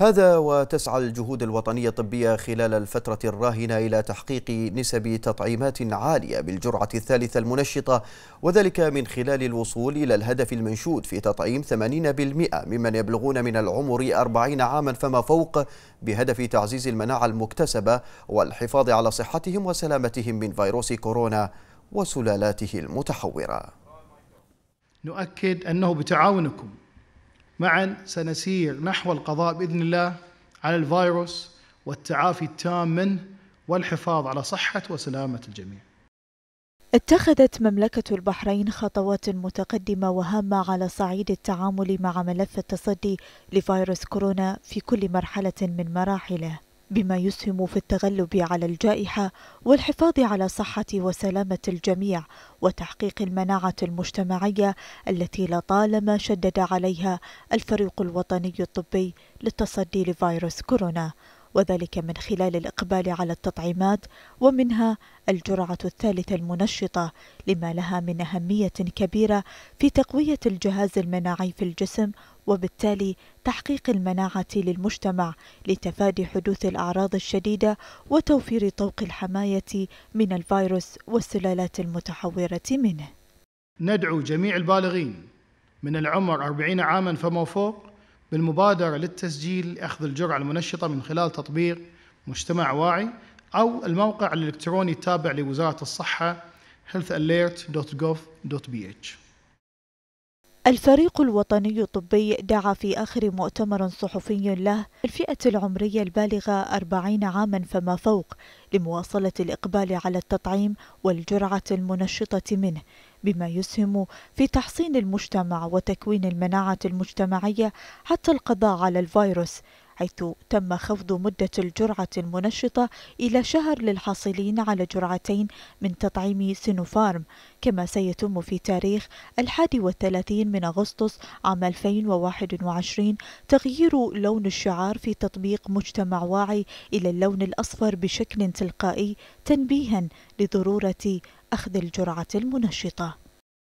هذا وتسعى الجهود الوطنية الطبية خلال الفترة الراهنة إلى تحقيق نسب تطعيمات عالية بالجرعة الثالثة المنشطة وذلك من خلال الوصول إلى الهدف المنشود في تطعيم 80% ممن يبلغون من العمر 40 عاما فما فوق بهدف تعزيز المناعة المكتسبة والحفاظ على صحتهم وسلامتهم من فيروس كورونا وسلالاته المتحورة نؤكد أنه بتعاونكم معا سنسير نحو القضاء باذن الله على الفيروس والتعافي التام منه والحفاظ على صحه وسلامه الجميع. اتخذت مملكة البحرين خطوات متقدمة وهامة على صعيد التعامل مع ملف التصدي لفيروس كورونا في كل مرحلة من مراحله بما يسهم في التغلب على الجائحة والحفاظ على صحة وسلامة الجميع وتحقيق المناعة المجتمعية التي لطالما شدد عليها الفريق الوطني الطبي للتصدي لفيروس كورونا وذلك من خلال الإقبال على التطعيمات ومنها الجرعة الثالثة المنشطة لما لها من أهمية كبيرة في تقوية الجهاز المناعي في الجسم وبالتالي تحقيق المناعة للمجتمع لتفادي حدوث الأعراض الشديدة وتوفير طوق الحماية من الفيروس والسلالات المتحورة منه. ندعو جميع البالغين من العمر 40 عاما فما فوق بالمبادرة للتسجيل لأخذ الجرعة المنشطة من خلال تطبيق مجتمع واعي أو الموقع الإلكتروني التابع لوزارة الصحة healthalert.gov.bh الفريق الوطني الطبي دعا في آخر مؤتمر صحفي له الفئة العمرية البالغة 40 عاما فما فوق لمواصلة الإقبال على التطعيم والجرعة المنشطة منه بما يسهم في تحصين المجتمع وتكوين المناعة المجتمعية حتى القضاء على الفيروس حيث تم خفض مدة الجرعة المنشطة إلى شهر للحاصلين على جرعتين من تطعيم سينوفارم كما سيتم في تاريخ 31 من أغسطس عام 2021 تغيير لون الشعار في تطبيق مجتمع واعي إلى اللون الأصفر بشكل تلقائي تنبيها لضرورة أخذ الجرعة المنشطة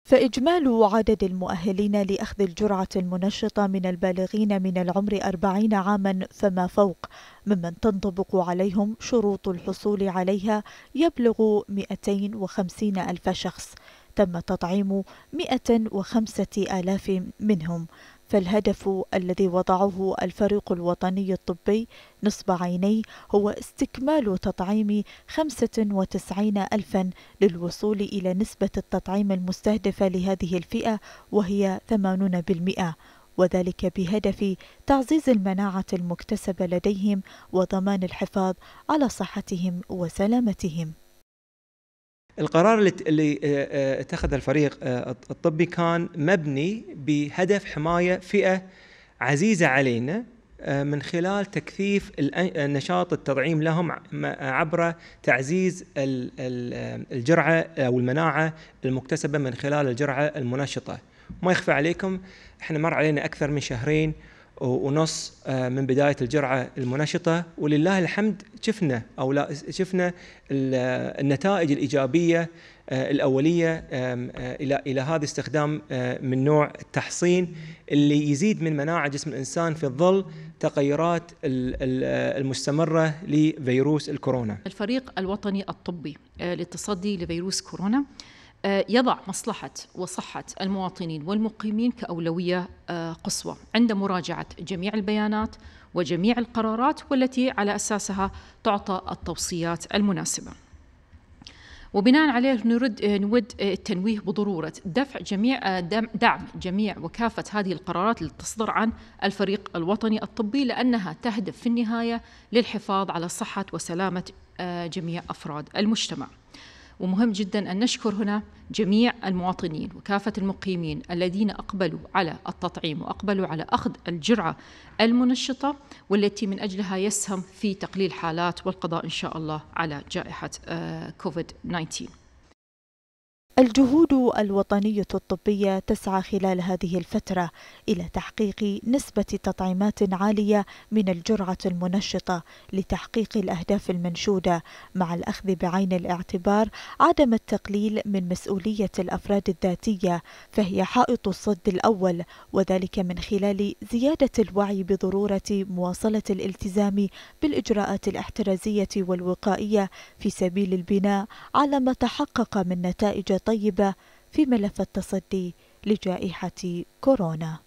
فإجمال عدد المؤهلين لأخذ الجرعة المنشطة من البالغين من العمر أربعين عاما فما فوق ممن تنطبق عليهم شروط الحصول عليها يبلغ 250 ألف شخص تم تطعيم 105 آلاف منهم فالهدف الذي وضعه الفريق الوطني الطبي نصب عينيه هو استكمال تطعيم 95 ألفا للوصول إلى نسبة التطعيم المستهدفة لهذه الفئة وهي 80% وذلك بهدف تعزيز المناعة المكتسبة لديهم وضمان الحفاظ على صحتهم وسلامتهم القرار اللي آه، آه، اتخذ الفريق آه، الطبي كان مبني بهدف حمايه فئه عزيزه علينا من خلال تكثيف نشاط التطعيم لهم عبر تعزيز الجرعه او المناعه المكتسبه من خلال الجرعه المنشطه. ما يخفى عليكم احنا مر علينا اكثر من شهرين ونص آه، من بدايه الجرعه المنشطه ولله الحمد شفنا او لا شفنا النتائج الايجابيه آه، الاوليه آه، الى الى هذا استخدام من نوع التحصين اللي يزيد من مناعه جسم الانسان في ظل تغيرات المستمره لفيروس الكورونا. الفريق الوطني الطبي للتصدي لفيروس كورونا آه، يضع مصلحة وصحة المواطنين والمقيمين كأولوية آه، قصوى عند مراجعة جميع البيانات وجميع القرارات والتي على أساسها تعطى التوصيات المناسبة وبناء عليه نرد آه، نود التنويه بضرورة دفع جميع دعم جميع وكافة هذه القرارات التي تصدر عن الفريق الوطني الطبي لأنها تهدف في النهاية للحفاظ على صحة وسلامة جميع أفراد المجتمع. ومهم جدا أن نشكر هنا جميع المواطنين وكافة المقيمين الذين أقبلوا على التطعيم وأقبلوا على أخذ الجرعة المنشطة والتي من أجلها يسهم في تقليل حالات والقضاء إن شاء الله على جائحة آه، كوفيد 19 الجهود الوطنية الطبية تسعى خلال هذه الفترة إلى تحقيق نسبة تطعيمات عالية من الجرعة المنشطة لتحقيق الأهداف المنشودة مع الأخذ بعين الاعتبار عدم التقليل من مسؤولية الأفراد الذاتية فهي حائط الصد الأول وذلك من خلال زيادة الوعي بضرورة مواصلة الالتزام بالإجراءات الاحترازية والوقائية في سبيل البناء على ما تحقق من نتائج طيبة في ملف التصدي لجائحة كورونا